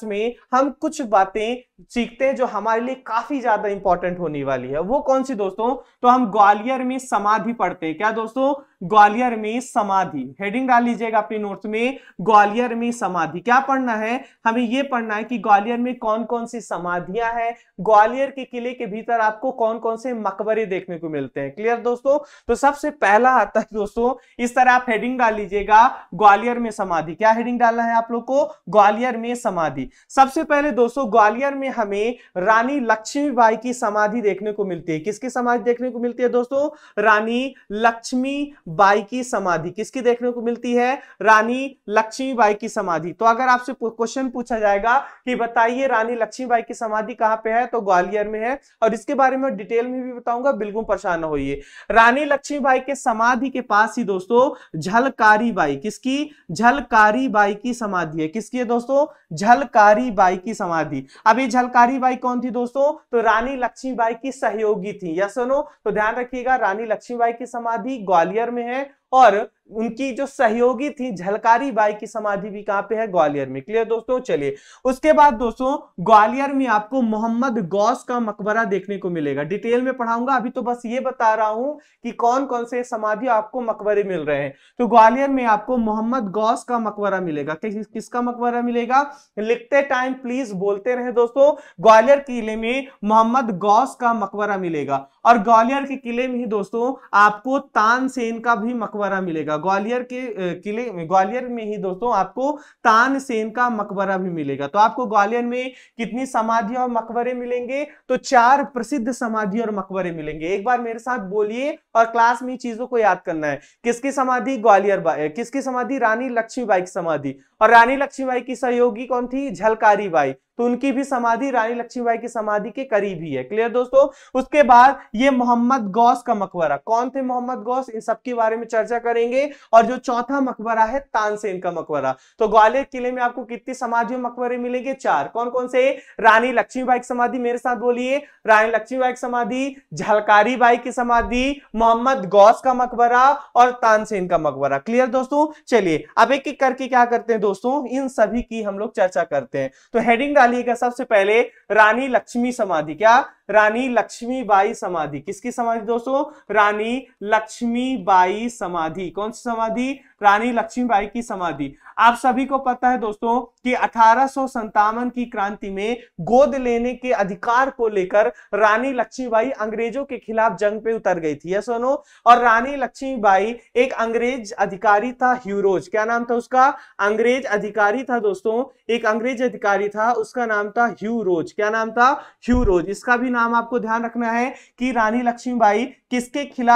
class में हम कुछ बातें सीखते हैं जो हमारे लिए काफी ज्यादा इंपॉर्टेंट होने वाली है वो कौन सी दोस्तों तो हम ग्वालियर में समाधि पढ़ते हैं क्या दोस्तों ग्वालियर में समाधि हेडिंग डाल लीजिएगा अपने नोट्स में ग्वालियर में समाधि क्या पढ़ना है हमें यह पढ़ना है कि ग्वालियर में कौन कौन सी समाधियां हैं ग्वालियर के किले के भीतर आपको कौन कौन से मकबरे देखने को मिलते हैं क्लियर दोस्तों तो सबसे पहला आता है दोस्तों इस तरह आप हेडिंग डाल लीजिएगा ग्वालियर में समाधि क्या हेडिंग डालना है आप लोग को ग्वालियर में समाधि समाधि सबसे पहले दोस्तों ग्वालियर में हमें रानी लक्ष्मीबाई की समाधि देखने को मिलती है किसकी समाधि देखने को मिलती है दोस्तों रानी लक्ष्मीबाई की समाधि किसकी देखने को मिलती है रानी लक्ष्मीबाई की समाधि तो अगर आपसे क्वेश्चन पूछा जाएगा कि बताइए रानी लक्ष्मीबाई की समाधि कहां पर है तो ग्वालियर में है और इसके बारे में डिटेल में भी बताऊंगा बिल्कुल परेशान न होइए रानी लक्ष्मीबाई के समाधि के पास ही दोस्तों झलकारी बाई किसकी झलकारी बाई की समाधि है किसकी है दोस्तों झलकारी झलकारी बाई की समाधि अब ये झलकारी बाई कौन थी दोस्तों तो रानी लक्ष्मीबाई की सहयोगी थी या सुनो तो ध्यान रखिएगा रानी लक्ष्मीबाई की समाधि ग्वालियर में है और उनकी जो सहयोगी थी झलकारी बाई की समाधि भी कहां पे है ग्वालियर में क्लियर दोस्तों चलिए उसके बाद दोस्तों ग्वालियर में आपको मोहम्मद गौस का मकबरा देखने को मिलेगा डिटेल में पढ़ाऊंगा अभी तो बस ये बता रहा हूं कि कौन कौन से समाधि आपको मकबरे मिल रहे हैं तो ग्वालियर में आपको मोहम्मद गौस का मकबरा मिलेगा किस, किसका मकबरा मिलेगा लिखते टाइम प्लीज बोलते रहे दोस्तों ग्वालियर किले में मोहम्मद गौस का मकबरा मिलेगा और ग्वालियर के किले में ही दोस्तों आपको तानसेन का भी मकबरा मिलेगा मिलेगा ग्वालियर के किले ग्वालियर में ही दोस्तों आपको तानसेन का मकबरा भी मिलेगा तो आपको ग्वालियर में कितनी समाधियां और मकबरे मिलेंगे तो चार प्रसिद्ध समाधि और मकबरे मिलेंगे एक बार मेरे साथ बोलिए और क्लास में चीजों को याद करना है किसकी समाधि ग्वालियर किसकी समाधि रानी लक्ष्मीबाई की समाधि और रानी लक्ष्मीबाई की सहयोगी कौन थी झलकारी बाई तो उनकी भी समाधि रानी लक्ष्मीबाई की समाधि के करीब ही है क्लियर दोस्तों उसके बाद ये मोहम्मद गौस का मकबरा कौन थे मोहम्मद गौस इन सबके बारे में चर्चा करेंगे और जो चौथा मकबरा है तानसेन का मकबरा तो ग्वालियर किले में आपको कितनी समाधियों मकबरे मिलेंगे चार कौन कौन से रानी लक्ष्मीबाई की समाधि मेरे साथ बोलिए रानी लक्ष्मीबाई की समाधि झलकारी बाई की समाधि मोहम्मद गौस का मकबरा और तानसेन का मकबरा क्लियर दोस्तों चलिए अब एक एक करके क्या करते हैं दोस्तों इन सभी की हम लोग चर्चा करते हैं तो हेडिंग डालिएगा सबसे पहले रानी लक्ष्मी समाधि क्या रानी लक्ष्मीबाई समाधि किसकी समाधि दोस्तों रानी लक्ष्मीबाई समाधि कौन सी समाधि रानी लक्ष्मीबाई की समाधि आप सभी को पता है दोस्तों कि अठारह की क्रांति में गोद लेने के अधिकार को लेकर रानी लक्ष्मीबाई अंग्रेजों के खिलाफ जंग पे उतर गई थी यस और रानी लक्ष्मीबाई एक अंग्रेज अधिकारी था ह्यूरोज क्या नाम था उसका अंग्रेज अधिकारी था दोस्तों एक अंग्रेज अधिकारी था उसका नाम था ह्यूरोज क्या नाम था ह्यूरोज इसका भी नाम आपको ध्यान रखना है कि रानी लक्ष्मीबाई किसके खिलाफ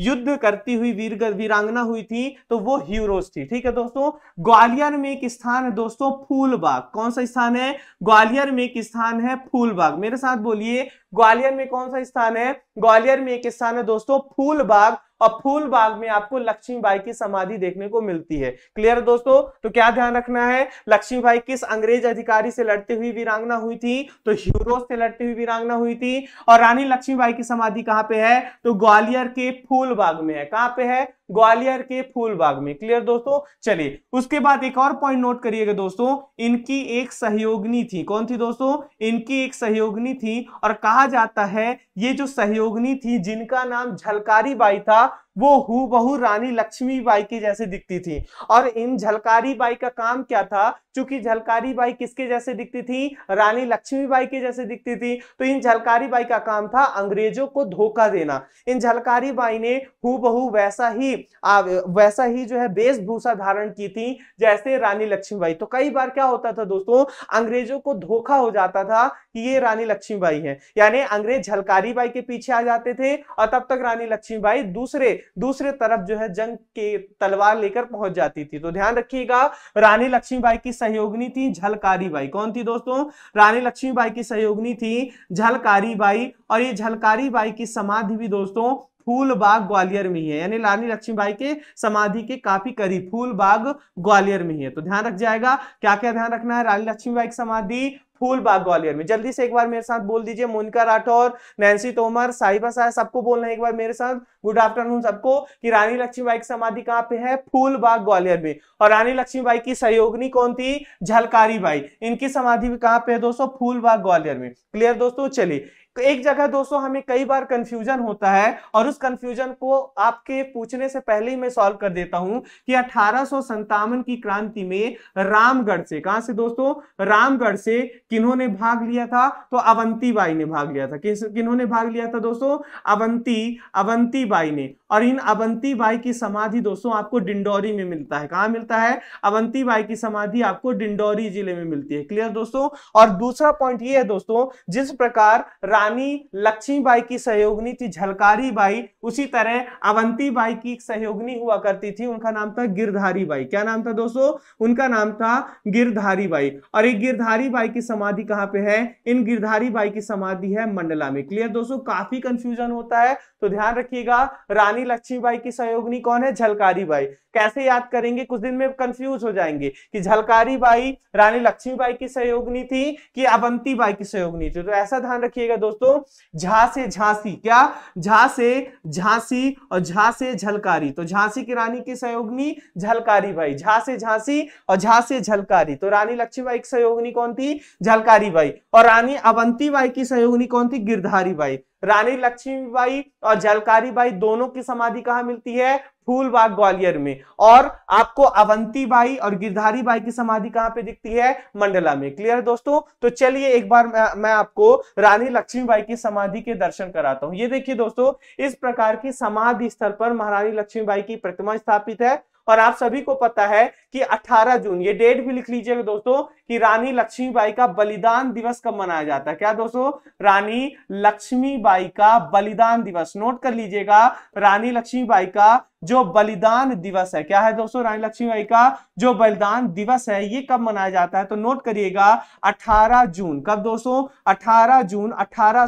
युद्ध करती हुई वीरांगना हुई थी तो वो ह्यूरोज थी ठीक है दोस्तों ग्वालियर में एक स्थान है दोस्तों फूलबाग कौन सा स्थान है ग्वालियर में एक स्थान है फूलबाग मेरे साथ बोलिए ग्वालियर में कौन सा स्थान है ग्वालियर में एक स्थान है दोस्तों फूलबाग और फूलबाग में आपको लक्ष्मीबाई की समाधि देखने को मिलती है क्लियर दोस्तों तो क्या ध्यान रखना है लक्ष्मीबाई किस अंग्रेज अधिकारी से लड़ते हुए वीरांगना हुई थी तो यूरोप से लड़ते हुए वीरांगना हुई थी और रानी लक्ष्मीबाई की समाधि कहाँ पे है तो ग्वालियर के फूलबाग में है कहाँ पे है ग्वालियर के फूलबाग में क्लियर दोस्तों चलिए उसके बाद एक और पॉइंट नोट करिएगा दोस्तों इनकी एक सहयोगनी थी कौन थी दोस्तों इनकी एक सहयोगनी थी और कहा जाता है ये जो सहयोगनी थी जिनका नाम झलकारी बाई था वो हूबहू रानी लक्ष्मीबाई के जैसे दिखती थी और इन झलकारी बाई का काम क्या था चूंकि झलकारी बाई किसके जैसे दिखती थी रानी लक्ष्मीबाई के जैसे दिखती थी तो इन झलकारी बाई का काम था अंग्रेजों को धोखा देना इन झलकारी बाई ने हूबहू वैसा ही आ, वैसा ही जो है वेशभूषा धारण की थी जैसे रानी लक्ष्मीबाई तो कई बार क्या होता था दोस्तों अंग्रेजों को धोखा हो जाता था कि ये रानी लक्ष्मीबाई है यानी अंग्रेज झलकारी बाई के पीछे आ जाते थे और तब तक रानी लक्ष्मीबाई दूसरे दूसरे तरफ जो है जंग के तलवार लेकर पहुंच जाती थी तो ध्यान रखिएगा रानी लक्ष्मीबाई की सहयोगनी थी झलकारी बाई कौन थी दोस्तों रानी लक्ष्मीबाई की सहयोगनी थी झलकारी बाई और ये झलकारी बाई की समाधि भी दोस्तों फूलबाग ग्वालियर में ही है यानी रानी लक्ष्मीबाई के समाधि के काफी करीब फूलबाग ग्वालियर में ही है तो ध्यान रख जाएगा क्या क्या ध्यान रखना है रानी लक्ष्मीबाई की समाधि फूल बाग ग्वालियर में जल्दी से एक बार मेरे साथ बोल दीजिए मोनिका राठौर नैन्सी तोमर साहिबा साहब सबको बोलना है एक बार मेरे साथ गुड आफ्टरनून सबको कि रानी लक्ष्मीबाई की समाधि कहाँ पे है फूल बाग ग्वालियर में और रानी लक्ष्मीबाई की सहयोगनी कौन थी झलकारी बाई इनकी समाधि भी कहाँ पे है दोस्तों फूल बाग ग्वालियर में क्लियर दोस्तों चलिए तो एक जगह दोस्तों हमें कई बार कंफ्यूजन होता है और उस कंफ्यूजन को आपके पूछने से पहले ही मैं सॉल्व कर देता हूं कि अठारह की क्रांति में रामगढ़ से कहां से दोस्तों रामगढ़ से किन्होंने भाग लिया था तो अवंती बाई ने भाग लिया था किन्होंने भाग लिया था दोस्तों अवंती अवंती बाई ने और इन अवंती बाई की समाधि दोस्तों आपको डिंडोरी में मिलता है कहाँ मिलता है अवंती बाई की समाधि आपको डिंडोरी जिले में मिलती है क्लियर दोस्तों और दूसरा पॉइंट ये है दोस्तों जिस प्रकार रानी लक्ष्मीबाई की सहयोगनी थी झलकारी बाई उसी तरह अवंती बाई की सहयोगनी हुआ करती थी उनका नाम था गिरधारी बाई क्या नाम था दोस्तों उनका नाम था गिरधारी बाई और ये गिरधारी बाई की समाधि कहाँ पे है इन गिरधारी बाई की समाधि है मंडला में क्लियर दोस्तों काफी कंफ्यूजन होता है तो ध्यान रखिएगा रानी रानी लक्ष्मीबाई की सहयोगनी कौन है झलकारी बाई कैसे याद करेंगे कुछ दिन में कंफ्यूज हो जाएंगे कि झलकारी बाई रानी लक्ष्मीबाई की सहयोगनी थी कि अवंती बाई की सहयोगनी थी तो ऐसा ध्यान रखिएगा दोस्तों झा से झांसी क्या झा से झांसी और झा से झलकारी तो झांसी की रानी की सहयोगनी झलकारी बाई झा से झांसी और झा से झलकारी तो रानी लक्ष्मीबाई की सहयोगनी कौन थी झलकारी बाई और रानी अवंती बाई की सहयोगनी कौन थी गिरधारी बाई रानी लक्ष्मीबाई और जलकारी बाई दोनों की समाधि कहाँ मिलती है फूलबाग ग्वालियर में और आपको अवंती बाई और गिरधारी बाई की समाधि कहाँ पे दिखती है मंडला में क्लियर दोस्तों तो चलिए एक बार मैं आपको रानी लक्ष्मीबाई की समाधि के दर्शन कराता हूं ये देखिए दोस्तों इस प्रकार की समाधि स्थल पर महारानी लक्ष्मीबाई की प्रतिमा स्थापित है और आप सभी को पता है कि 18 जून ये डेट भी लिख लीजिएगा दोस्तों कि रानी लक्ष्मीबाई का बलिदान दिवस कब मनाया जाता है क्या दोस्तों रानी लक्ष्मीबाई का बलिदान दिवस नोट कर लीजिएगा रानी लक्ष्मीबाई का जो बलिदान दिवस है क्या है दोस्तों रानी लक्ष्मीबाई का जो बलिदान दिवस है ये कब मनाया जाता है तो नोट करिएगा 18 जून कब दोस्तों 18 जून अठारह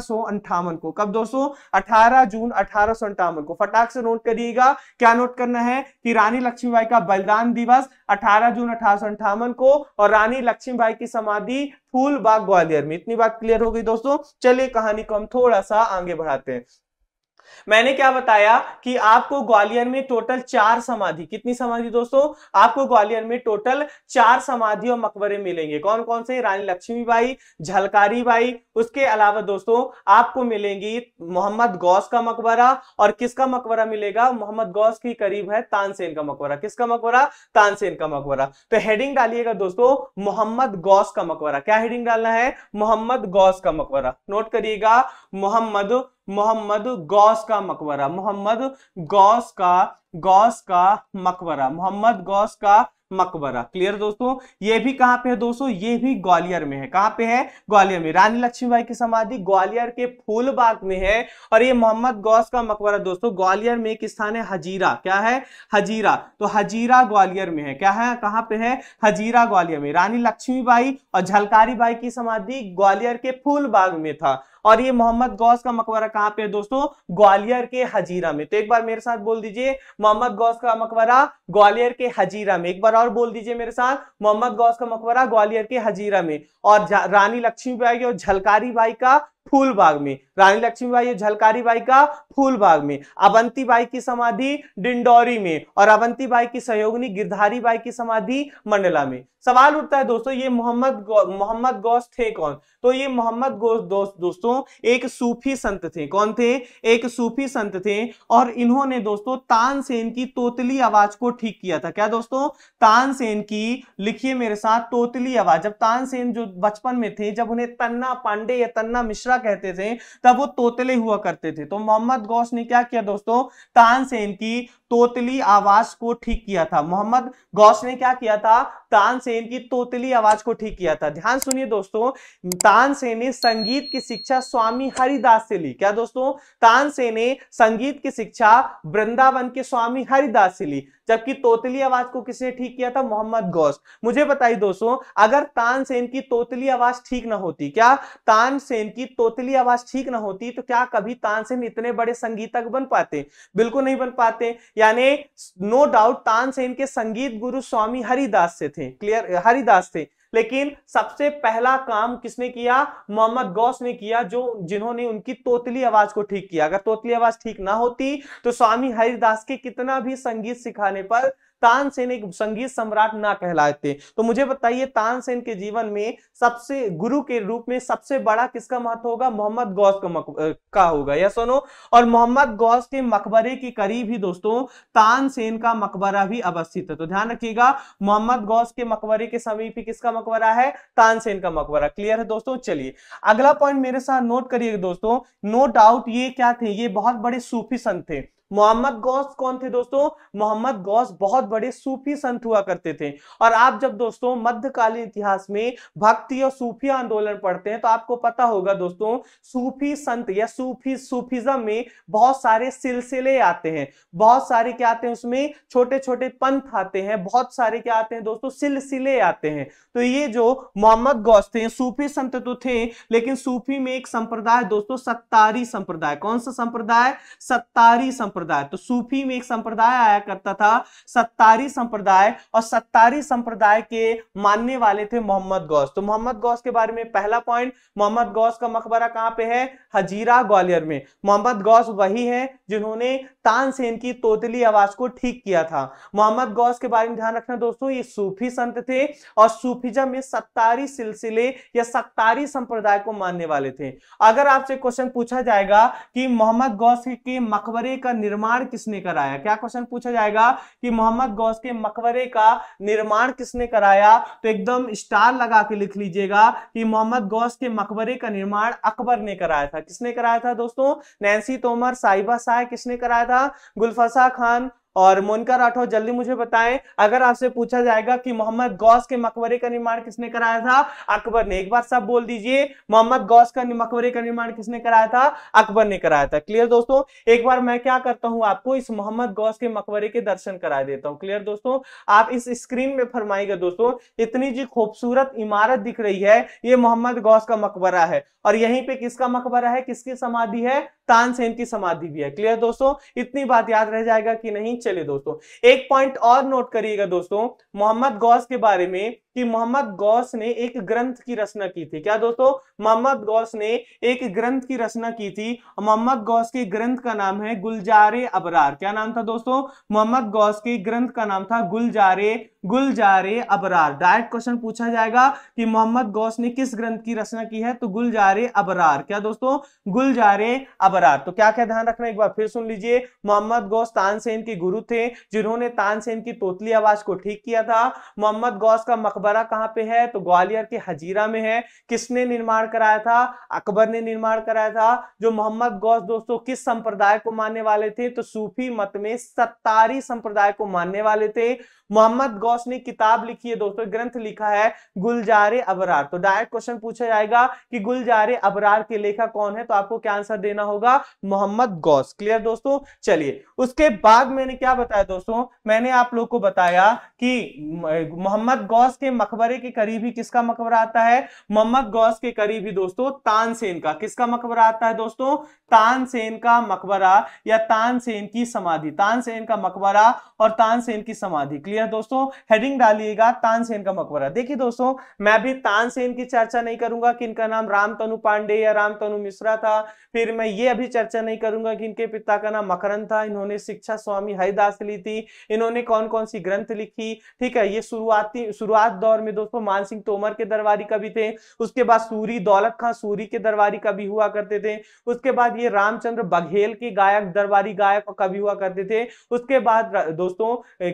को कब दोस्तों 18 जून अठारह को फटाक से नोट करिएगा क्या नोट करना है कि रानी लक्ष्मीबाई का बलिदान दिवस 18 जून अठारह को और रानी लक्ष्मीबाई की समाधि फूलबाग ग्वालियर में इतनी बात क्लियर हो गई दोस्तों चलिए कहानी को हम थोड़ा सा आगे बढ़ाते हैं मैंने क्या बताया कि आपको ग्वालियर में टोटल चार समाधि कितनी समाधि दोस्तों आपको ग्वालियर में टोटल चार समाधि और मकबरे मिलेंगे कौन कौन से रानी लक्ष्मीबाई झलकारी बाई उसके अलावा दोस्तों आपको मिलेंगी मोहम्मद गौस का मकबरा और किसका मकबरा मिलेगा मोहम्मद गौस के करीब है तानसेन का मकबरा किसका मकबरा तानसेन का मकबरा तो हेडिंग डालिएगा दोस्तों मोहम्मद गौस का मकबरा क्या हेडिंग डालना है मोहम्मद गौस का मकबरा नोट करिएगा मोहम्मद मोहम्मद गौस का मकबरा मोहम्मद गौस का गौस का मकबरा मोहम्मद गौस का मकबरा क्लियर दोस्तों ये भी कहां पे है दोस्तों ये भी ग्वालियर में है कहां पे है ग्वालियर में रानी लक्ष्मीबाई की समाधि ग्वालियर के फूलबाग में है और ये मोहम्मद गौस का मकबरा दोस्तों ग्वालियर में एक स्थान है हजीरा क्या है हजीरा तो हजीरा ग्वालियर में है क्या है कहां पे है हजीरा ग्वालियर में रानी लक्ष्मीबाई और झलकारी बाई की समाधि ग्वालियर के फूलबाग में था और ये मोहम्मद गौस का मकबरा कहां पे है दोस्तों ग्वालियर के हजीरा में तो एक बार मेरे साथ बोल दीजिए मोहम्मद गौस का मकबरा ग्वालियर के हजीरा में एक बार और बोल दीजिए मेरे साथ मोहम्मद गौस का मकबरा ग्वालियर के हजीरा में और रानी लक्ष्मीबाई और झलकारी बाई का फूल बाग में रानी लक्ष्मीबाई बाई झलकारी बाई का फूल बाग में अवंती बाई की समाधि डिंडौरी में और अवंती बाई की सहयोगनी गिरधारी बाई की समाधि मंडला में सवाल उठता है दोस्तों ये मोहम्मद गौ, मोहम्मद गौस थे कौन तो ये मोहम्मद गौस दोस्त दोस्तों एक सूफी संत थे कौन थे एक सूफी संत थे और इन्होंने दोस्तों तानसेन की तोतली आवाज को ठीक किया था क्या दोस्तों तानसेन की लिखिए मेरे साथ तोतली आवाज जब तानसेन जो बचपन में थे जब उन्हें तन्ना पांडे या तन्ना मिश्रा मिश्रा कहते थे तब वो तोतले हुआ करते थे तो मोहम्मद गौस ने क्या किया दोस्तों तानसेन की तोतली आवाज को ठीक किया था मोहम्मद गौस ने क्या किया था तानसेन की तोतली आवाज को ठीक किया था ध्यान सुनिए दोस्तों तानसेन ने संगीत की शिक्षा स्वामी हरिदास से ली क्या दोस्तों तानसेन ने संगीत की शिक्षा वृंदावन के स्वामी हरिदास से ली जबकि तोतली आवाज को किसने ठीक किया था मोहम्मद गौस मुझे बताइए दोस्तों अगर तानसेन की तोतली आवाज ठीक ना होती क्या तानसेन की तोतली आवाज ठीक ना होती तो क्या कभी तानसेन इतने बड़े संगीतक बन पाते बिल्कुल नहीं बन पाते यानी नो डाउट तानसेन के संगीत गुरु स्वामी हरिदास से थे क्लियर हरिदास थे लेकिन सबसे पहला काम किसने किया मोहम्मद गौस ने किया जो जिन्होंने उनकी तोतली आवाज को ठीक किया अगर तोतली आवाज ठीक ना होती तो स्वामी हरिदास के कितना भी संगीत सिखाने पर तानसेन एक संगीत सम्राट ना कहलाते तो मुझे बताइए तानसेन के जीवन में सबसे गुरु के रूप में सबसे बड़ा किसका महत्व होगा मोहम्मद गौस का, मक, का होगा यह सुनो और मोहम्मद गौस के मकबरे के करीब ही दोस्तों तानसेन का मकबरा भी अवस्थित है तो ध्यान रखिएगा मोहम्मद गौस के मकबरे के समीप ही किसका मकबरा है तानसेन का मकबरा क्लियर है दोस्तों चलिए अगला पॉइंट मेरे साथ नोट करिएगा दोस्तों नो डाउट ये क्या थे ये बहुत बड़े सूफी संत थे मोहम्मद गौस कौन थे दोस्तों मोहम्मद गौस बहुत बड़े सूफी संत हुआ करते थे और आप जब दोस्तों मध्यकालीन इतिहास में भक्ति और सूफी आंदोलन पढ़ते हैं तो आपको पता होगा दोस्तों सूफी संत या सूफी सूफिज्म में बहुत सारे सिलसिले आते हैं बहुत सारे क्या आते हैं उसमें छोटे छोटे पंथ आते हैं बहुत सारे क्या आते हैं दोस्तों सिलसिले आते हैं तो ये जो मोहम्मद गौस थे सूफी संत तो थे लेकिन सूफी में एक संप्रदाय दोस्तों सत्तारी संप्रदाय कौन सा संप्रदाय सत्तारी संप्रदाय संप्रदाय तो सूफी में एक संप्रदाय आया करता था सत्तारी संप्रदाय और सत्तारी संप्रदाय के मानने वाले थे मोहम्मद गौस तो मोहम्मद गौस के बारे में पहला पॉइंट मोहम्मद गौस का मकबरा कहाँ पे है हजीरा ग्वालियर में मोहम्मद गौस वही है जिन्होंने तानसेन की तोतली आवाज को ठीक किया था मोहम्मद गौस के बारे में ध्यान रखना दोस्तों ये सूफी संत थे और सूफीजा में सत्तारी सिलसिले या सत्तारी संप्रदाय को मानने वाले थे अगर आपसे क्वेश्चन पूछा जाएगा कि मोहम्मद गौस के मकबरे का निर्माण किसने कराया क्या क्वेश्चन पूछा जाएगा कि मोहम्मद गौस के मकबरे का निर्माण किसने कराया तो एकदम स्टार लगा के लिख लीजिएगा कि मोहम्मद गौस के मकबरे का निर्माण अकबर ने कराया था किसने कराया था दोस्तों नैन्सी तोमर साहिबा शाह किसने कराया था गुलफसा खान और मोनका राठौर जल्दी मुझे बताएं अगर आपसे पूछा जाएगा कि मोहम्मद गौस के मकबरे का निर्माण किसने कराया था अकबर ने एक बार सब बोल दीजिए मोहम्मद गौस का मकबरे का निर्माण किसने कराया था अकबर ने कराया था क्लियर दोस्तों एक बार मैं क्या करता हूं आपको इस मोहम्मद गौस के मकबरे के दर्शन करा देता हूं क्लियर दोस्तों आप इस स्क्रीन में फरमाइएगा दोस्तों इतनी जी खूबसूरत इमारत दिख रही है ये मोहम्मद गौस का मकबरा है और यहीं पे किसका मकबरा है किसकी समाधि है तानसेन की समाधि भी है क्लियर दोस्तों इतनी बात याद रह जाएगा कि नहीं चले दोस्तों एक पॉइंट और नोट करिएगा दोस्तों मोहम्मद गौस के बारे में कि मोहम्मद गौस ने एक ग्रंथ की रचना की थी क्या दोस्तों मोहम्मद गौस ने एक ग्रंथ की रचना की थी मोहम्मद गौस के ग्रंथ का नाम है गुलजारे अबरार क्या नाम था दोस्तों मोहम्मद गौस के ग्रंथ का नाम था गुलजारे गुलजारे अबरार डायरेक्ट क्वेश्चन पूछा जाएगा कि मोहम्मद गौस ने किस ग्रंथ की रचना की है तो गुलजारे अबरार क्या दोस्तों गुलजारे अबरार तो क्या क्या ध्यान रखना एक बार फिर सुन लीजिए मोहम्मद गौस तानसेन के गुरु थे जिन्होंने तानसेन की तोतली आवाज को ठीक किया था मोहम्मद गौस का मकबरा कहाँ पे है तो ग्वालियर के हजीरा में है किसने निर्माण कराया था अकबर ने निर्माण कराया था जो मोहम्मद गौस दोस्तों किस संप्रदाय को मानने वाले थे तो सूफी मत में सत्तारी संप्रदाय को मानने वाले थे मोहम्मद गौस ने किताब लिखी है दोस्तों ग्रंथ लिखा है गुलजारे अबरार तो डायरेक्ट क्वेश्चन पूछा जाएगा कि गुलजारे अबरार के लेखक कौन है तो आपको क्या आंसर देना होगा मोहम्मद गौस क्लियर दोस्तों चलिए उसके बाद मैंने क्या बताया दोस्तों मैंने आप लोग को बताया कि मोहम्मद गौस के मकबरे के करीब ही किसका मकबरा आता है मोहम्मद गौस के करीब ही दोस्तों तानसेन का किसका मकबरा आता है दोस्तों तानसेन का मकबरा या तानसेन की समाधि तानसेन का मकबरा और तानसेन की समाधि क्लियर दोस्तों हेडिंग डालिएगा तानसेन का मकबरा देखिए दोस्तों मैं भी तानसेन की चर्चा नहीं करूंगा कि इनका नाम रामतनु पांडे या रामतनु मिश्रा था फिर मैं ये अभी चर्चा नहीं करूंगा कि इनके पिता का नाम मकरन था इन्होंने शिक्षा स्वामी हरिदास ली थी इन्होंने कौन कौन सी ग्रंथ लिखी ठीक है ये शुरुआती शुरुआत दौर में दोस्तों मानसिंह तोमर के दरबारी कवि थे उसके बाद सूरी दौलत खां सूरी के दरबारी कवि हुआ करते थे उसके बाद ये रामचंद्र बघेल के गायक दरबारी गायक और कवि हुआ करते थे उसके बाद दोस्तों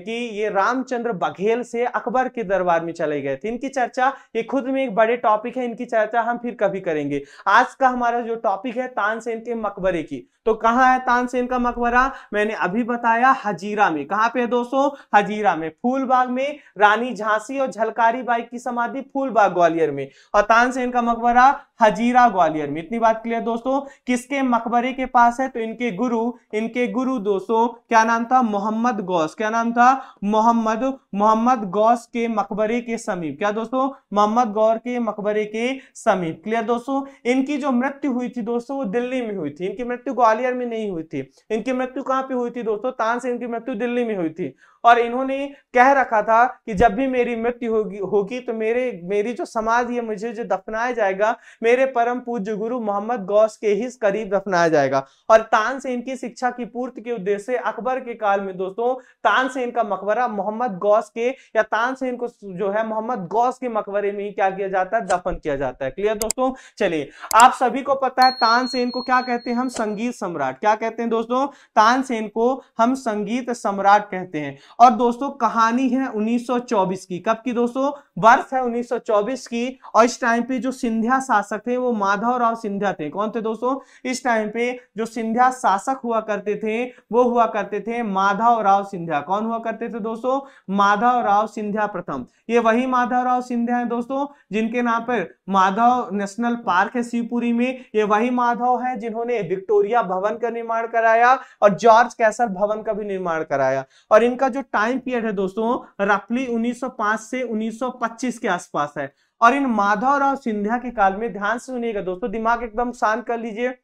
कि ये रामचंद्र बघेल से अकबर के दरबार में चले गए थे इनकी चर्चा ये खुद में एक बड़े टॉपिक है इनकी चर्चा हम फिर कभी करेंगे आज का हमारा जो टॉपिक है तानसेन के मकबरे की तो कहाँ है तानसेन का मकबरा मैंने अभी बताया हजीरा में कहाँ पे है दोस्तों हजीरा में फूलबाग में रानी झांसी और झलका सरकारी बाग की समाधि फूलबाग ग्वालियर में और तानसेन का मकबरा हजीरा ग्वालियर में इतनी बात क्लियर दोस्तों किसके मकबरे के पास है तो इनके गुरु इनके गुरु दोस्तों क्या नाम था मोहम्मद गौस क्या नाम था मोहम्मद मोहम्मद गौस के मकबरे के समीप क्या दोस्तों मोहम्मद गौर के मकबरे के समीप क्लियर दोस्तों इनकी जो मृत्यु हुई थी दोस्तों वो दिल्ली में हुई थी इनकी मृत्यु ग्वालियर में नहीं हुई थी इनकी मृत्यु कहाँ पे हुई थी दोस्तों तानसेन की मृत्यु दिल्ली में हुई थी और इन्होंने कह रखा था कि जब भी मेरी मृत्यु होगी होगी तो मेरे मेरी जो समाधि है मुझे जो दफनाया जाएगा मेरे परम पूज्य गुरु मोहम्मद गौस के ही करीब दफनाया जाएगा और तान से इनकी शिक्षा की पूर्ति के उद्देश्य अकबर के काल में दोस्तों तान से इनका मकबरा मोहम्मद गौस के या तान से इनको जो है मोहम्मद गौस के मकबरे में ही क्या किया जाता है दफन किया जाता है क्लियर दोस्तों चलिए आप सभी को पता है तान से इनको क्या कहते हैं हम संगीत सम्राट क्या कहते हैं दोस्तों तान से इनको हम संगीत सम्राट कहते हैं और दोस्तों कहानी है 1924 की कब की दोस्तों वर्ष है 1924 की और इस टाइम पे जो सिंधिया शासक थे वो माधव राव सिंधिया थे कौन थे दोस्तों इस टाइम पे जो सिंधिया शासक हुआ करते थे वो हुआ करते थे माधव राव सिंधिया कौन हुआ करते थे दोस्तों माधव राव सिंधिया प्रथम ये वही माधव राव सिंधिया है दोस्तों जिनके नाम पर माधव नेशनल पार्क है शिवपुरी में ये वही माधव है जिन्होंने विक्टोरिया भवन का निर्माण कराया और जॉर्ज कैसर भवन का भी निर्माण कराया और इनका जो टाइम पीरियड है दोस्तों रफली 1905 से 1925 के आसपास है और इन माधव और सिंधिया के काल में ध्यान से सुनिएगा दोस्तों दिमाग एकदम शांत कर लीजिए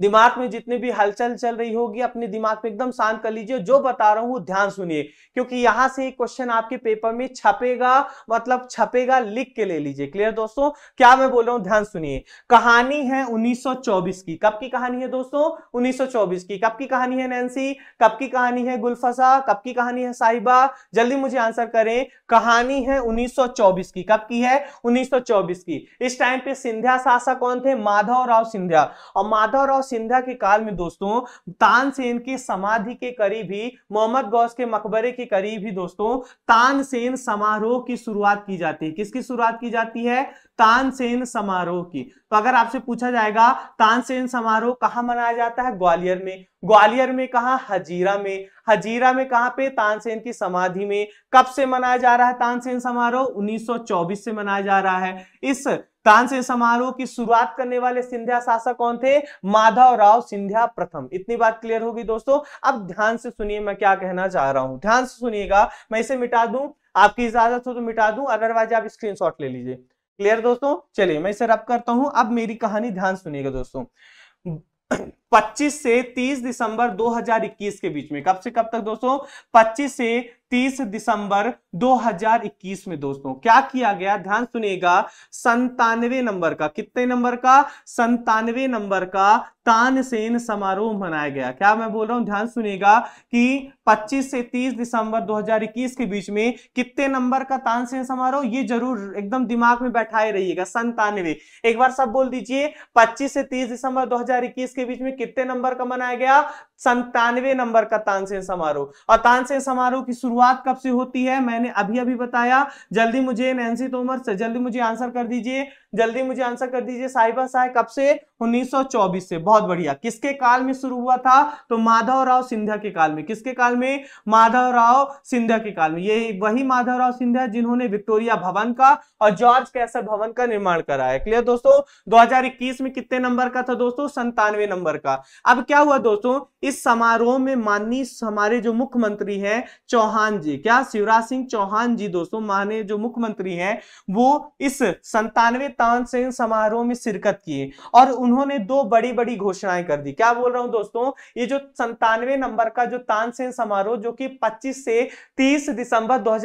दिमाग में जितने भी हलचल चल रही होगी अपने दिमाग में एकदम शांत कर लीजिए जो बता रहा हूं वो ध्यान सुनिए क्योंकि यहां से क्वेश्चन आपके पेपर में छपेगा मतलब छपेगा लिख के ले लीजिए क्लियर दोस्तों क्या मैं बोल रहा हूं ध्यान सुनिए कहानी है 1924 की कब की कहानी है दोस्तों 1924 की कब की कहानी है नैन्सी कब की कहानी है गुलफसा कब की कहानी है साहिबा जल्दी मुझे आंसर करें कहानी है उन्नीस की कब की है उन्नीस की इस टाइम पे सिंध्या शासक कौन थे माधव राव सिंधिया और माधव राव सिंधा के काल में दोस्तों तानसेन की समाधि के करीब ही मोहम्मद गौस के मकबरे के करीब ही दोस्तों तानसेन समारोह की शुरुआत की जाती है किसकी शुरुआत की जाती है तानसेन समारोह की तो अगर आपसे पूछा जाएगा तानसेन समारोह कहाँ मनाया जाता है ग्वालियर में ग्वालियर में कहा हजीरा में हजीरा में कहा पे तानसेन की समाधि में कब से मनाया जा रहा है तानसेन समारोह 1924 से मनाया जा रहा है इस तानसेन समारोह की शुरुआत करने वाले सिंधिया शासक कौन थे माधव राव सिंधिया प्रथम इतनी बात क्लियर होगी दोस्तों अब ध्यान से सुनिए मैं क्या कहना चाह रहा हूं ध्यान से सुनिएगा मैं इसे मिटा दूं आपकी इजाजत हो तो मिटा दूं अदरवाइज आप स्क्रीनशॉट ले लीजिए क्लियर दोस्तों चलिए मैं इसे रब करता हूं अब मेरी कहानी ध्यान सुनिएगा दोस्तों 25 से 30 दिसंबर 2021 के बीच में कब से कब तक दोस्तों 25 से 30 दिसंबर 2021 में दोस्तों क्या किया गया ध्यान सुनेगा संतानवे नंबर का कितने नंबर का संतानवे नंबर का तानसेन समारोह मनाया गया क्या मैं बोल रहा हूं ध्यान सुनेगा कि 25 से 30 दिसंबर 2021 के बीच में कितने नंबर का तानसेन समारोह ये जरूर एकदम दिमाग में बैठाए रहिएगा संतानवे एक बार सब बोल दीजिए पच्चीस से तीस दिसंबर दो के बीच में कितने नंबर का मनाया गया संतानवे नंबर का तानसेन समारोह और तानसेन समारोह की शुरुआत कब से होती है मैंने अभी अभी बताया जल्दी मुझे नैन्सी तोमर से जल्दी मुझे आंसर कर दीजिए जल्दी मुझे आंसर कर दीजिए साहिबा साय कब से 1924 से बहुत बढ़िया किसके काल में शुरू हुआ था तो माधव राव सिंधिया के काल में किसके काल में माधव राव सिंधिया के काल में ये वही माधव राव सिंधिया जिन्होंने विक्टोरिया भवन का और जॉर्ज कैसर भवन का निर्माण करा है क्लियर दोस्तों 2021 में कितने नंबर का था दोस्तों संतानवे नंबर का अब क्या हुआ दोस्तों इस समारोह में माननीय हमारे जो मुख्यमंत्री हैं चौहान जी क्या शिवराज सिंह चौहान जी दोस्तों माने जो मुख्यमंत्री हैं वो इस संतानवे तानसेन समारोह में शिरकत किए और उन्होंने दो बड़ी बड़ी घोषणाएं कर दी क्या बोल रहा हूं दोस्तों ये जो संतानवे नंबर का जो तानसेन समारोह जो कि पच्चीस से तीस दिसंबर दो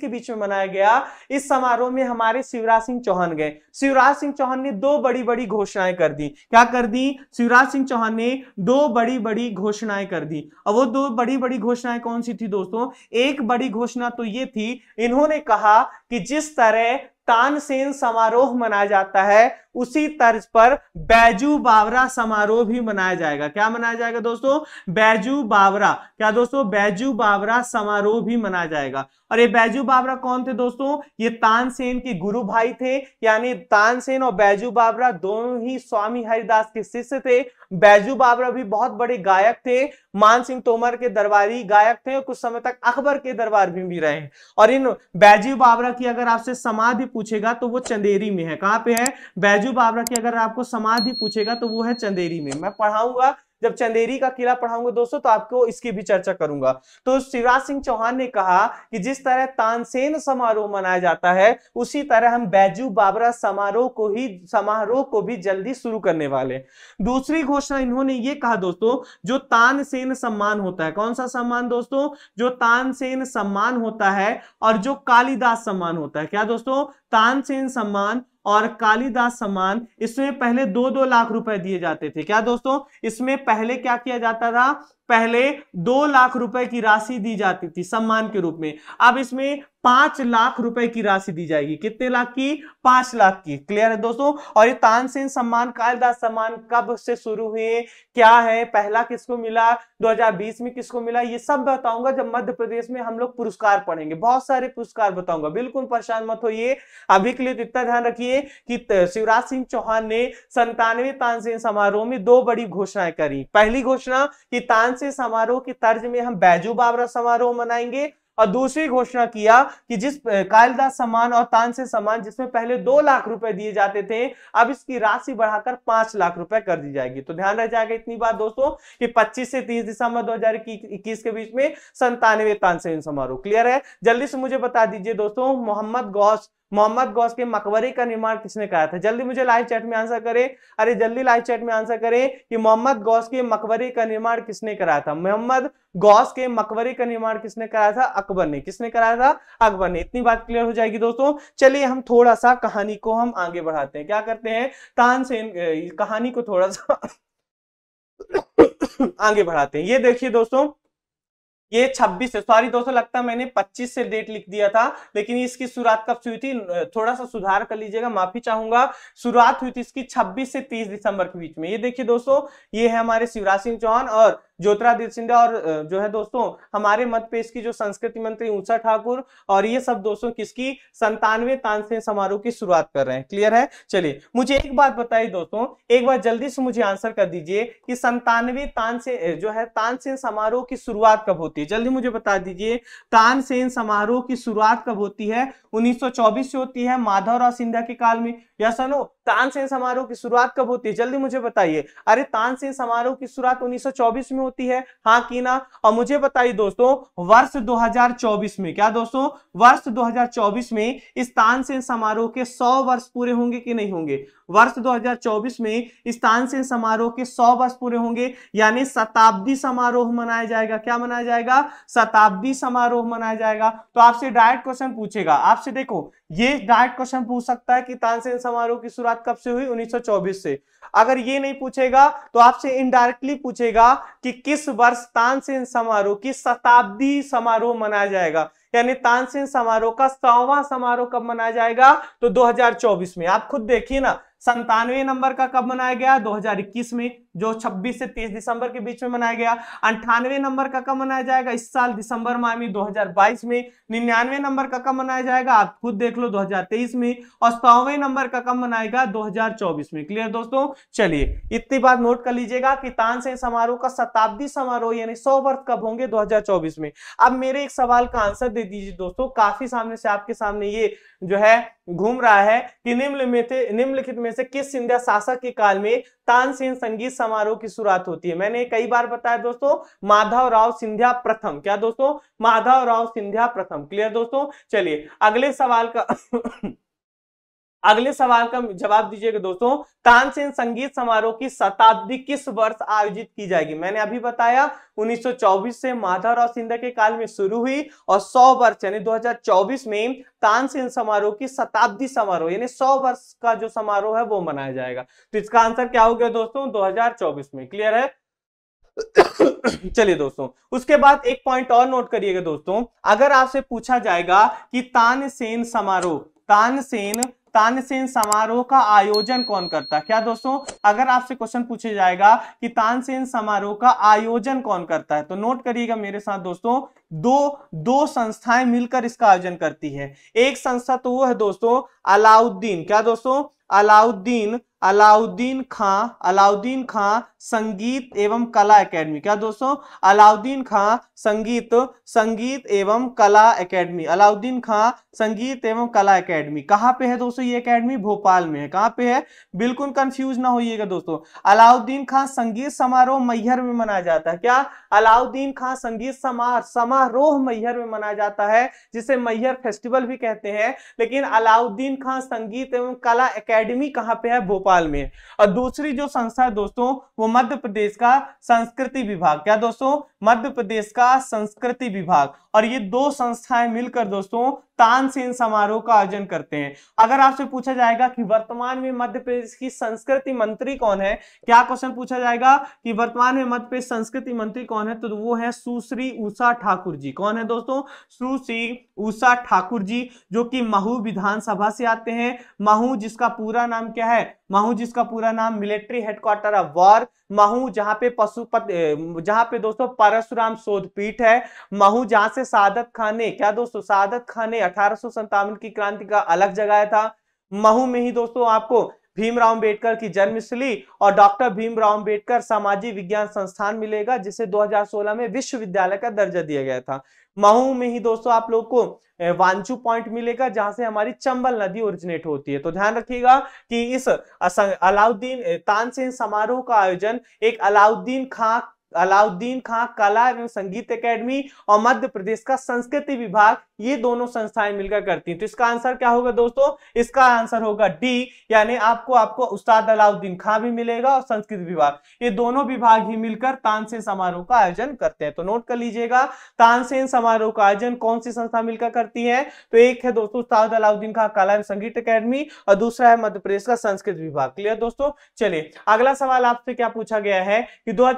के बीच में मनाया गया इस समारोह में हमारे शिवराज सिंह चौहान गए शिवराज सिंह चौहान ने दो बड़ी बड़ी घोषणाएं कर दी क्या कर दी शिवराज सिंह चौहान ने दो बड़ी बड़ी घोषणाएं कर दी अब वो दो बड़ी बड़ी घोषणाएं कौन सी थी दोस्तों एक बड़ी घोषणा तो ये थी इन्होंने कहा कि जिस तरह तानसेन समारोह मनाया जाता है उसी तर्ज पर बैजू बावरा समारोह भी मनाया जाएगा क्या मनाया जाएगा दोस्तों बैजू बावरा क्या दोस्तों बैजू बावरा समारोह भी मनाया जाएगा और ये बैजू बावरा कौन थे दोस्तों ये तानसेन के गुरु भाई थे यानी तानसेन और बैजू बावरा दोनों ही स्वामी हरिदास के शिष्य थे बैजू बावरा भी बहुत बड़े गायक थे मान सिंह तोमर के दरबारी गायक थे और कुछ समय तक अकबर के दरबार भी भी रहे और इन बैजू बावरा की अगर आपसे समाधि पूछेगा तो वो चंदेरी में है कहाँ पे है बैजू बावरा की अगर आपको समाधि पूछेगा तो वो है चंदेरी में मैं पढ़ाऊंगा जब चंदेरी का किला पढ़ाऊंगे दोस्तों तो आपको इसकी भी चर्चा करूंगा तो शिवराज सिंह चौहान ने कहा कि जिस तरह तानसेन समारोह मनाया जाता है उसी तरह हम बैजू बाबरा समारोह को ही समारोह को भी जल्दी शुरू करने वाले दूसरी घोषणा इन्होंने ये कहा दोस्तों जो तानसेन सम्मान होता है कौन सा सम्मान दोस्तों जो तानसेन सम्मान होता है और जो कालिदास सम्मान होता है क्या दोस्तों तानसेन सम्मान और कालिदास सम्मान इसमें पहले दो दो लाख रुपए दिए जाते थे क्या दोस्तों इसमें पहले क्या किया जाता था पहले दो लाख रुपए की राशि दी जाती थी सम्मान के रूप में अब इसमें पांच लाख रुपए की राशि दी जाएगी कितने लाख की पांच लाख की क्लियर है दोस्तों और ये तानसेन सम्मान कालिदास सम्मान कब से शुरू हुए क्या है पहला किसको मिला 2020 में किसको मिला ये सब बताऊंगा जब मध्य प्रदेश में हम लोग पुरस्कार पढ़ेंगे बहुत सारे पुरस्कार बताऊंगा बिल्कुल परेशान मत हो अभी के लिए तो इतना ध्यान रखिए कि शिवराज सिंह चौहान ने संतानवे तानसेन समारोह में दो बड़ी घोषणाएं करी पहली घोषणा कि तानसेन समारोह की तर्ज में हम बैजू बाबरा समारोह मनाएंगे और दूसरी घोषणा किया कि जिस कालिदास सम्मान और तानसे सम्मान जिसमें पहले दो लाख रुपए दिए जाते थे अब इसकी राशि बढ़ाकर पांच लाख रुपए कर दी जाएगी तो ध्यान रह जाएगा इतनी बात दोस्तों कि 25 से 30 दिसंबर 2021 के बीच में संतानवे तानसेन समारोह क्लियर है जल्दी से मुझे बता दीजिए दोस्तों मोहम्मद गौस मोहम्मद गौस के मकबरे का निर्माण किसने कहा था जल्दी मुझे लाइव चैट में आंसर करें अरे जल्दी लाइव चैट में आंसर करें कि मोहम्मद गौस के मकबरे का निर्माण किसने कराया था मोहम्मद गौस के मकबरे का निर्माण किसने कराया था अकबर ने किसने कराया था अकबर ने इतनी बात क्लियर हो जाएगी दोस्तों चलिए हम थोड़ा सा कहानी को हम आगे बढ़ाते हैं क्या करते हैं तान कहानी को थोड़ा सा आगे बढ़ाते हैं ये देखिए दोस्तों ये 26 है सॉरी दोस्तों लगता है मैंने 25 से डेट लिख दिया था लेकिन इसकी शुरुआत कब हुई थी थोड़ा सा सुधार कर लीजिएगा माफी चाहूंगा शुरुआत हुई थी इसकी 26 से 30 दिसंबर के बीच में ये देखिए दोस्तों ये है हमारे शिवराज सिंह चौहान और ज्योतिरादित्य सिंधिया और जो है दोस्तों हमारे मत पेश की जो संस्कृति मंत्री ऊषा ठाकुर और ये सब दोस्तों किसकी संतानवे तानसेन समारोह की शुरुआत कर रहे हैं क्लियर है चलिए मुझे एक बात बताइए दोस्तों एक बार जल्दी से मुझे आंसर कर दीजिए कि संतानवे तानसेन जो है तानसेन समारोह की शुरुआत कब होती है जल्दी मुझे बता दीजिए तानसेन समारोह की शुरुआत कब होती है उन्नीस से होती है माधवराव सिंधिया के काल में या सनो तानसेन समारोह की शुरुआत कब होती है जल्दी मुझे बताइए अरे तानसेन समारोह की शुरुआत उन्नीस में होती है हाँ की ना और मुझे बताइए दोस्तों वर्ष 2024 में क्या दोस्तों वर्ष 2024 में इस तानसेन समारोह के 100 वर्ष पूरे होंगे कि नहीं होंगे वर्ष 2024 में इस तानसेन समारोह के 100 वर्ष पूरे होंगे यानी शताब्दी समारोह मनाया जाएगा क्या मनाया जाएगा शताब्दी समारोह मनाया जाएगा तो आपसे डायरेक्ट क्वेश्चन पूछेगा आपसे देखो ये डायरेक्ट क्वेश्चन पूछ सकता है कि तानसेन समारोह की शुरुआत कब से हुई 1924 से अगर ये नहीं पूछेगा तो आपसे इनडायरेक्टली पूछेगा कि किस वर्ष तानसेन समारोह की शताब्दी समारोह मनाया जाएगा यानी तानसेन समारोह का सौवा समारोह कब मनाया जाएगा तो 2024 में आप खुद देखिए ना संतानवे नंबर का कब मनाया गया 2021 में जो 26 से 30 दिसंबर के बीच में मनाया गया अंठानवे नंबर का कब मनाया जाएगा इस साल दिसंबर माह में 2022 में निन्यानवे नंबर का कब मनाया जाएगा आप खुद देख लो 2023 में और सौवे नंबर का कब मनाएगा 2024 में क्लियर दोस्तों चलिए इतनी बात नोट कर लीजिएगा कि तानसेन समारोह का शताब्दी समारोह यानी सौ वर्ष कब होंगे दो में अब मेरे एक सवाल का आंसर दे दीजिए दोस्तों काफी सामने से आपके सामने ये जो है घूम रहा है कि निम्नलिखित में से किस सिंधिया शासक के काल में तानसेन संगीत समारोह की शुरुआत होती है मैंने कई बार बताया दोस्तों माधव राव सिंधिया प्रथम क्या दोस्तों माधव राव सिंधिया प्रथम क्लियर दोस्तों चलिए अगले सवाल का अगले सवाल का जवाब दीजिएगा दोस्तों तानसेन संगीत समारोह की शताब्दी किस वर्ष आयोजित की जाएगी मैंने अभी बताया 1924 से माधवराव सिंधे के काल में शुरू हुई और 100 वर्ष यानी 2024 में तानसेन समारोह की शताब्दी समारोह यानी 100 वर्ष का जो समारोह है वो मनाया जाएगा तो इसका आंसर क्या हो गया दोस्तों दो में क्लियर है चलिए दोस्तों उसके बाद एक पॉइंट और नोट करिएगा दोस्तों अगर आपसे पूछा जाएगा कि तानसेन समारोह तानसेन तानसेन समारोह का आयोजन कौन करता क्या दोस्तों अगर आपसे क्वेश्चन पूछे जाएगा कि तानसेन समारोह का आयोजन कौन करता है तो नोट करिएगा मेरे साथ दोस्तों दो दो संस्थाएं मिलकर इसका आयोजन करती है एक संस्था तो वो है दोस्तों अलाउद्दीन क्या दोस्तों अलाउद्दीन अलाउद्दीन खां अलाउद्दीन खां संगीत एवं कला एकेडमी क्या दोस्तों अलाउद्दीन खां संगीत संगीत एवं कला एकेडमी अलाउद्दीन खां संगीत एवं कला एकेडमी कहाँ पे है दोस्तों ये एकेडमी भोपाल में है कहाँ पे है बिल्कुल कंफ्यूज ना होइएगा दोस्तों अलाउद्दीन खां संगीत समारोह मैहर में मनाया जाता है क्या अलाउद्दीन खां संगीत समार समारोह मैहर में मनाया जाता है जिसे मैहर फेस्टिवल भी कहते हैं लेकिन अलाउद्दीन खां संगीत एवं कला एकेडमी कहाँ पे है भोपाल में और दूसरी जो संस्था है दोस्तों वो मध्य प्रदेश का संस्कृति विभाग क्या दोस्तों मध्य प्रदेश का संस्कृति विभाग और ये दो संस्थाएं मिलकर दोस्तों तानसेन समारोह का आयोजन करते हैं अगर आपसे पूछा जाएगा कि वर्तमान में मध्य प्रदेश की संस्कृति मंत्री कौन है क्या क्वेश्चन पूछा जाएगा कि वर्तमान में मध्य प्रदेश संस्कृति मंत्री कौन है तो वो है सुश्री उषा ठाकुर जी कौन है दोस्तों सुश्री उषा ठाकुर जी जो की महू विधानसभा से आते हैं महू जिसका पूरा नाम क्या है महू जिसका पूरा नाम military headquarter of war Mhow जहां पे पशुपत जहां पे दोस्तों पर पारसुराम शोधपीठ है महू जहां से सादत खान ने क्या दोस्तों सादत खान ने अठारह की क्रांति का अलग जगाया था महू में ही दोस्तों आपको भीमराव अंबेडकर की जन्मस्थली और डॉक्टर भीमराव अंबेडकर सामाजिक विज्ञान संस्थान मिलेगा जिसे 2016 में विश्वविद्यालय का दर्जा दिया गया था महू में ही दोस्तों आप लोग को वांचू पॉइंट मिलेगा जहां से हमारी चंबल नदी ओरिजिनेट होती है तो ध्यान रखिएगा कि इस अलाउद्दीन तानसेन समारोह का आयोजन एक अलाउद्दीन खां अलाउद्दीन खां कला एवं संगीत एकेडमी और मध्य प्रदेश का संस्कृति विभाग ये दोनों संस्थाएं मिलकर करती हैं तो इसका आंसर क्या होगा दोस्तों इसका आंसर होगा डी यानी आपको आपको उस्ताद अलाउद्दीन खां भी मिलेगा और संस्कृत विभाग ये दोनों विभाग ही मिलकर तानसेन समारोह का आयोजन करते हैं तो नोट कर लीजिएगा तानसेन समारोह का आयोजन कौन सी संस्था मिलकर करती है तो एक है दोस्तों उस्ताद अलाउद्दीन खां कला एवं संगीत अकेडमी और दूसरा है मध्य प्रदेश का संस्कृत विभाग क्लियर दोस्तों चलिए अगला सवाल आपसे क्या पूछा गया है कि दो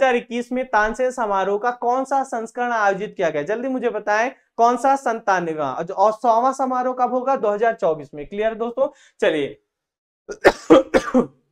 में में तानसेन समारोह का कौन सा संस्करण आयोजित किया गया जल्दी मुझे बताएं कौन सा संतानवा और सौवा समारोह कब होगा 2024 में क्लियर दोस्तों चलिए